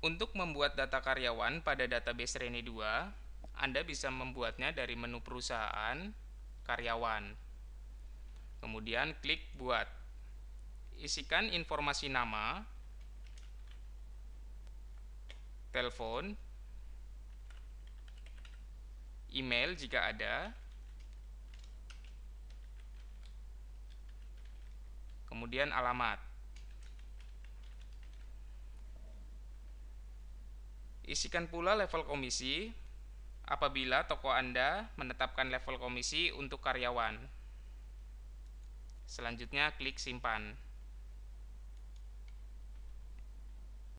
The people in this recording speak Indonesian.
Untuk membuat data karyawan pada database Reni 2, Anda bisa membuatnya dari menu perusahaan, karyawan. Kemudian klik buat. Isikan informasi nama, telepon, email jika ada, kemudian alamat. Isikan pula level komisi apabila toko Anda menetapkan level komisi untuk karyawan. Selanjutnya klik simpan.